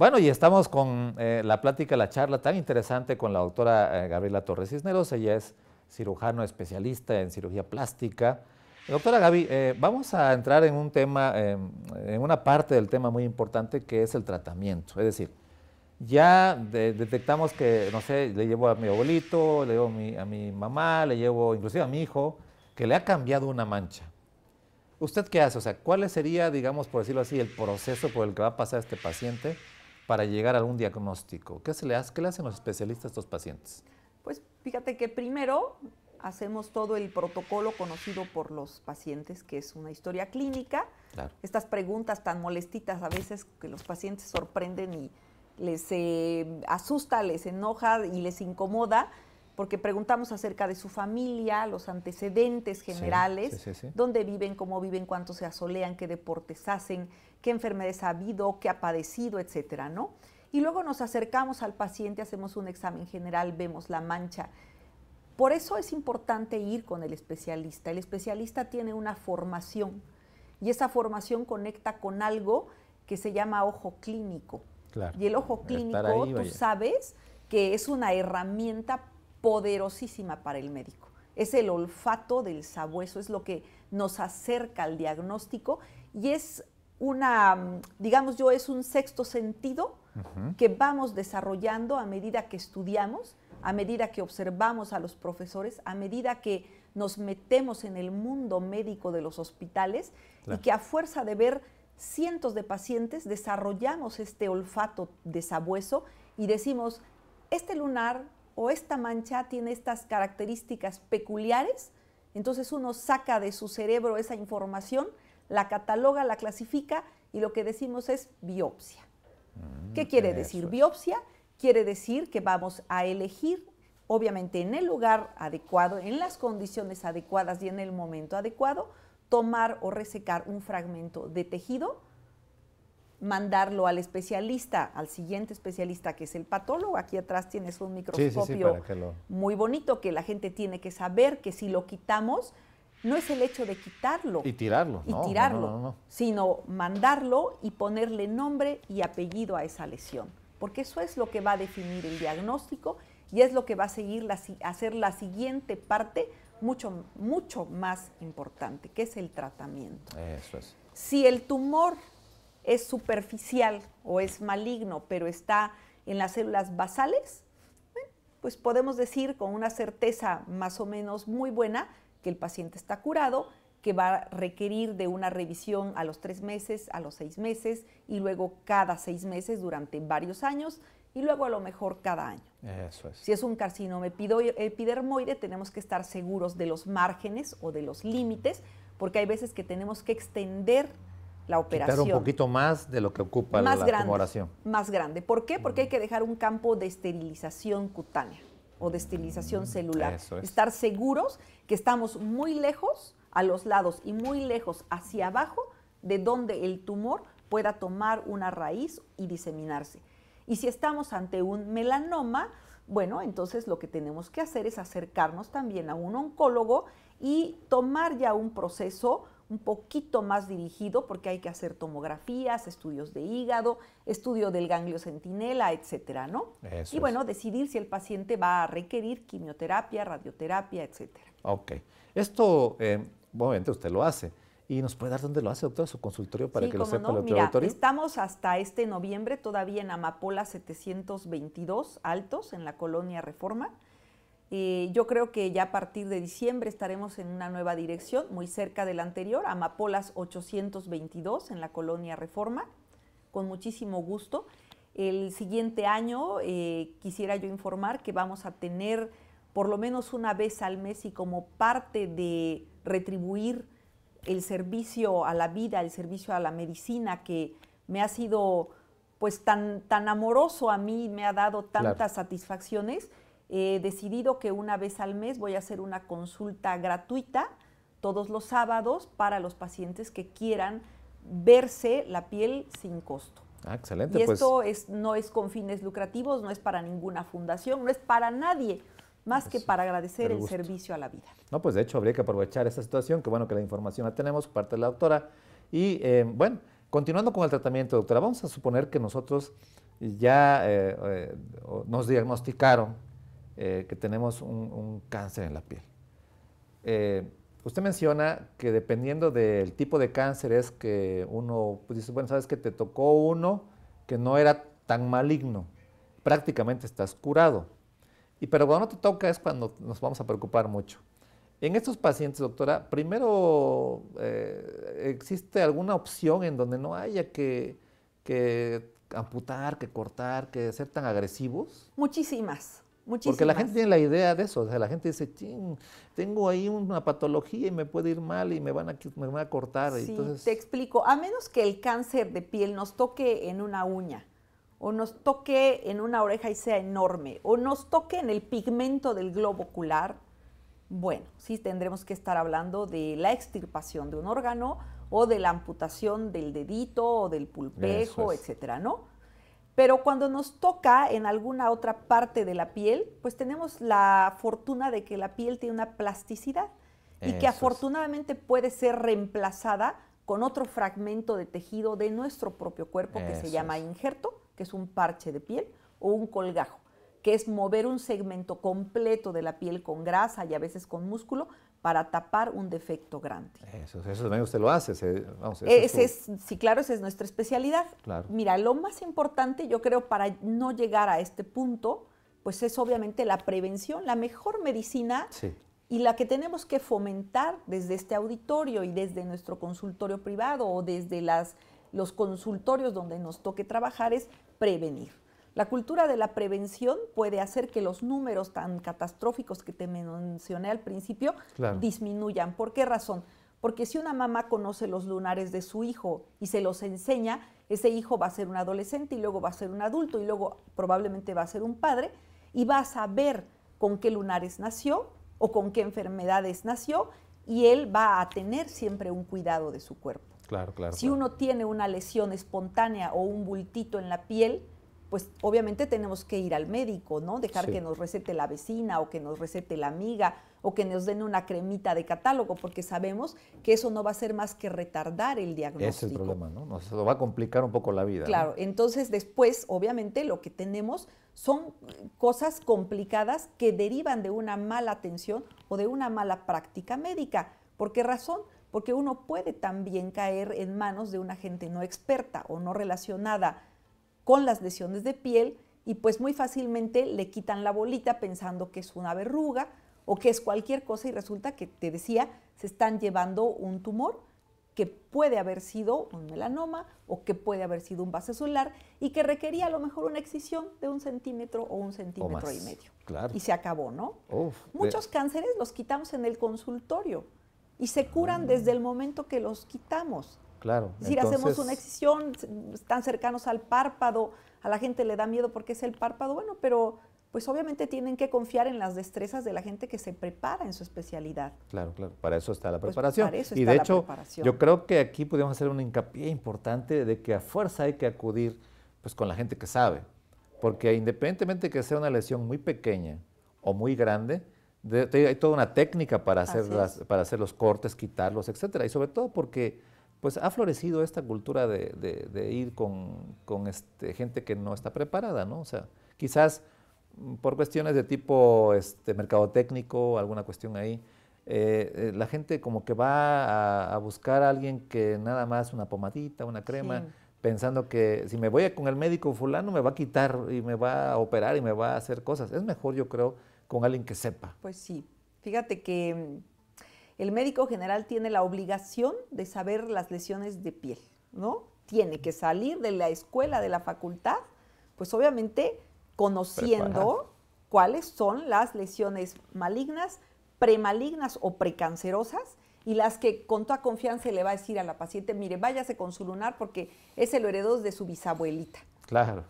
Bueno, y estamos con eh, la plática, la charla tan interesante con la doctora eh, Gabriela Torres Cisneros. Ella es cirujano especialista en cirugía plástica. Doctora Gaby, eh, vamos a entrar en un tema, em, en una parte del tema muy importante que es el tratamiento. Es decir, ya detectamos que, no sé, le llevo a mi abuelito, le llevo a mi, a mi mamá, le llevo inclusive a mi hijo, que le ha cambiado una mancha. ¿Usted qué hace? O sea, ¿cuál sería, digamos, por decirlo así, el proceso por el que va a pasar este paciente para llegar a algún diagnóstico? ¿Qué, se le hace, le hacen los especialistas a estos pacientes? Pues fíjate que primero hacemos todo el protocolo conocido por los pacientes, que es una historia clínica. Estas preguntas tan molestitas a veces que los pacientes sorprenden y les eh, asusta, les enoja y les incomoda porque preguntamos acerca de su familia, los antecedentes generales, dónde viven, cómo viven, cuánto se asolean, qué deportes hacen, qué enfermedades ha habido, qué ha padecido, etcétera, ¿no? Y luego nos acercamos al paciente, hacemos un examen general, vemos la mancha. Por eso es importante ir con el especialista. El especialista tiene una formación y esa formación conecta con algo que se llama ojo clínico. Y el ojo clínico, tú sabes que es una herramienta poderosísima para el médico. Es el olfato del sabueso, es lo que nos acerca al diagnóstico y es una, mm, digamos yo, es un sexto sentido que vamos desarrollando a medida que estudiamos, a medida que observamos a los profesores, a medida que nos metemos en el mundo médico de los hospitales y que a fuerza de ver cientos de pacientes desarrollamos este olfato de sabueso y decimos, este lunar o esta mancha tiene estas características peculiares, entonces uno saca de su cerebro esa información, la cataloga, la clasifica y lo que decimos es biopsia. Mm, ¿Qué quiere decir biopsia? Quiere decir que vamos a elegir, obviamente en el lugar adecuado, en las condiciones adecuadas y en el momento adecuado, tomar o resecar un fragmento de tejido mandarlo al especialista, al siguiente especialista que es el patólogo. Aquí atrás tienes un microscopio muy bonito que la gente tiene que saber que si lo quitamos, no es el hecho de quitarlo. Y tirarlo. Y tirarlo, sino mandarlo y ponerle nombre y apellido a esa lesión. Porque eso es lo que va a definir el diagnóstico y es lo que va a seguir la, hacer la siguiente parte mucho, mucho más importante, que es el tratamiento. Eso es. Si el tumor es superficial o es maligno, pero está en las células basales, pues podemos decir con una certeza más o menos muy buena que el paciente está curado, que va a requerir de una revisión a los tres meses, a los seis meses y luego cada seis meses durante varios años y luego a lo mejor cada año. Si es un carcinoma epidermoide, tenemos que estar seguros de los márgenes o de los límites, porque hay veces que tenemos que extender la operación. Pero un poquito más de lo que ocupa la grande, Más grande. ¿Por qué? Porque hay mm. que dejar un campo de esterilización cutánea o de esterilización celular. Estar seguros que estamos muy lejos a los lados y muy lejos hacia abajo de donde el tumor pueda tomar una raíz y diseminarse. Y si estamos ante un melanoma, bueno, entonces lo que tenemos que hacer es acercarnos también a un oncólogo y tomar ya un proceso un poquito más dirigido porque hay que hacer tomografías, estudios de hígado, estudio del ganglio centinela, etcétera, ¿no? y bueno, decidir si el paciente va a requerir quimioterapia, radioterapia, etcétera. Ok. Esto, eh, obviamente, usted lo hace. ¿Y nos puede dar dónde lo hace, doctor, su consultorio para que lo sepa el Mira, Estamos hasta este noviembre todavía en Amapola 722 Altos, en la colonia Reforma. Eh, yo creo que ya a partir de diciembre estaremos en una nueva dirección, muy cerca de la anterior, Amapolas 822 en la colonia Reforma, con muchísimo gusto. El siguiente año eh, quisiera yo informar que vamos a tener por lo menos una vez al mes y como parte de retribuir el servicio a la vida, el servicio a la medicina que me ha sido pues tan, tan amoroso a mí, me ha dado tantas satisfacciones, He decidido que una vez al mes voy a hacer una consulta gratuita todos los sábados para los pacientes que quieran verse la piel sin costo. Ah, excelente. Y pues. esto es, no es con fines lucrativos, no es para ninguna fundación, no es para nadie, más que para agradecer el servicio a la vida. No, pues de hecho habría que aprovechar esta situación, que bueno que la información la tenemos parte de la doctora. Y eh, bueno, continuando con el tratamiento, doctora, vamos a suponer que nosotros ya eh, eh, nos diagnosticaron eh, que tenemos un, cáncer en la piel. Eh, usted menciona que dependiendo del tipo de cáncer es que uno pues dice, bueno, sabes que te tocó uno que no era tan maligno, prácticamente estás curado. Y pero cuando te toca es cuando nos vamos a preocupar mucho. En estos pacientes, doctora, primero, eh, ¿existe alguna opción en donde no haya que, que amputar, que cortar, que ser tan agresivos? Muchísimas. Porque la gente tiene la idea de eso, la gente dice, tengo ahí una patología y me puede ir mal y me van a, me a cortar. Sí, te explico, a menos que el cáncer de piel nos toque en una uña, o nos toque en una oreja y sea enorme, o nos toque en el pigmento del globo ocular, bueno, sí tendremos que estar hablando de la extirpación de un órgano o de la amputación del dedito o del pulpejo, etcétera, ¿no? Pero cuando nos toca en alguna otra parte de la piel, pues tenemos la fortuna de que la piel tiene una plasticidad y que afortunadamente puede ser reemplazada con otro fragmento de tejido de nuestro propio cuerpo que se llama injerto, que es un parche de piel, o un colgajo, que es mover un segmento completo de la piel con grasa y a veces con músculo para tapar un defecto grande. Eso, también usted lo hace. es, sí, claro, esa es nuestra especialidad. Mira, lo más importante, yo creo, para no llegar a este punto, pues es obviamente la prevención, la mejor medicina y la que tenemos que fomentar desde este auditorio y desde nuestro consultorio privado o desde los consultorios donde nos toque trabajar es prevenir. La cultura de la prevención puede hacer que los números tan catastróficos que te mencioné al principio disminuyan. ¿Por qué razón? Porque si una mamá conoce los lunares de su hijo y se los enseña, ese hijo va a ser un adolescente y luego va a ser un adulto y luego probablemente va a ser un padre y va a saber con qué lunares nació o con qué enfermedades nació y él va a tener siempre un cuidado de su cuerpo. Claro, claro. Si uno tiene una lesión espontánea o un bultito en la piel, pues obviamente tenemos que ir al médico, ¿no? Dejar que nos recete la vecina o que nos recete la amiga o que nos den una cremita de catálogo, porque sabemos que eso no va a ser más que retardar el diagnóstico. es el problema, ¿no? Nos va a complicar un poco la vida. Claro, entonces después, obviamente, lo que tenemos son cosas complicadas que derivan de una mala atención o de una mala práctica médica. ¿Por qué razón? Porque uno puede también caer en manos de una gente no experta o no relacionada con las lesiones de piel y pues muy fácilmente le quitan la bolita pensando que es una verruga o que es cualquier cosa y resulta que, te decía, se están llevando un tumor que puede haber sido un melanoma o que puede haber sido un base celular y que requería a lo mejor una excisión de un centímetro o un centímetro y medio. Y se acabó, ¿no? Muchos cánceres los quitamos en el consultorio y se curan ah. desde el momento que los quitamos. Claro. Es decir, hacemos una excisión, están cercanos al párpado, a la gente le da miedo porque es el párpado, bueno, pero pues obviamente tienen que confiar en las destrezas de la gente que se prepara en su especialidad. Claro, claro, para eso está la pues, preparación. y de hecho, yo creo que aquí podemos hacer un hincapié importante de que a fuerza hay que acudir pues con la gente que sabe, porque independientemente que sea una lesión muy pequeña o muy grande, hay toda una técnica para hacer, las, para hacer los cortes, quitarlos, etcétera, y sobre todo porque pues ha florecido esta cultura de, ir con, este, gente que no está preparada, ¿no? O sea, quizás mm, por cuestiones de tipo este, mercado técnico, alguna cuestión ahí, eh, eh, la gente como que va a, buscar a alguien que nada más una pomadita, una crema, pensando que si me voy con el médico fulano me va a quitar y me va a operar y me va a hacer cosas. Es mejor, yo creo, con alguien que sepa. Pues sí. Fíjate que mm, el médico general tiene la obligación de saber las lesiones de piel, ¿no? Tiene que salir de la escuela, de la facultad, pues obviamente conociendo cuáles son las lesiones malignas, premalignas o precancerosas y las que con toda confianza le va a decir a la paciente, mire, váyase con su lunar porque es el heredó de su bisabuelita. Claro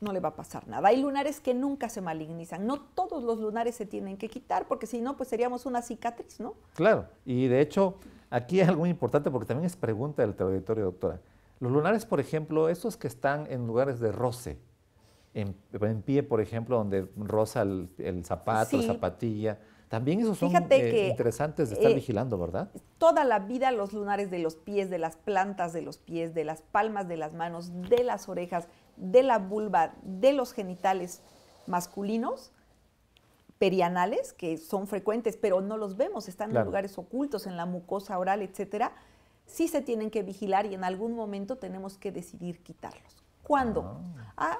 no le va a pasar nada. Hay lunares que nunca se malignizan. No todos los lunares se tienen que quitar, porque si no, pues seríamos una cicatriz, ¿no? Claro, y de hecho, aquí hay algo importante, porque también es pregunta del auditorio, doctora. Los lunares, por ejemplo, estos que están en lugares de roce, en, pie, por ejemplo, donde roza el, zapato, la zapatilla, también esos son eh, interesantes de estar eh, vigilando, ¿verdad? Toda la vida los lunares de los pies, de las plantas de los pies, de las palmas de las manos, de las orejas, de la vulva, de los genitales masculinos, perianales, que son frecuentes, pero no los vemos, están en lugares ocultos, en la mucosa oral, etcétera, sí se tienen que vigilar y en algún momento tenemos que decidir quitarlos. ¿Cuándo? Ah. ah.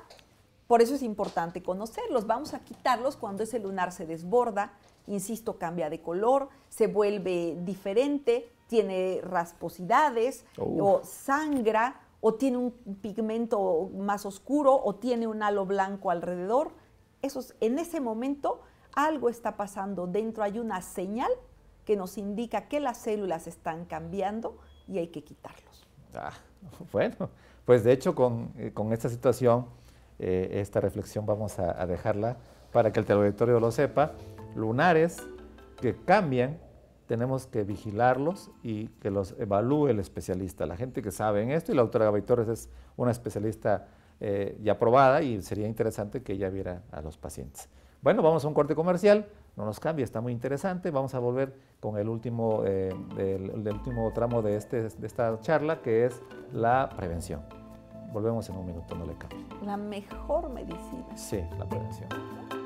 por eso es importante conocerlos. Vamos a quitarlos cuando ese lunar se desborda, insisto, cambia de color, se vuelve diferente, tiene rasposidades o sangra o tiene un pigmento más oscuro o tiene un halo blanco alrededor. en ese momento algo está pasando dentro, hay una señal que nos indica que las células están cambiando y hay que quitarlos. Ah, bueno, pues de hecho con, eh, esta situación, eh, esta reflexión vamos a, dejarla para que el territorio lo sepa. Lunares que cambian tenemos que vigilarlos y que los evalúe el especialista, la gente que sabe en esto, y la doctora Gaby Torres es una especialista eh, ya aprobada y sería interesante que ella viera a los pacientes. Bueno, vamos a un corte comercial, no nos cambia, está muy interesante, vamos a volver con el último, eh, último tramo de, este, de esta charla, que es la prevención. Volvemos en un minuto, no le cambie. La mejor medicina. Sí, la prevención.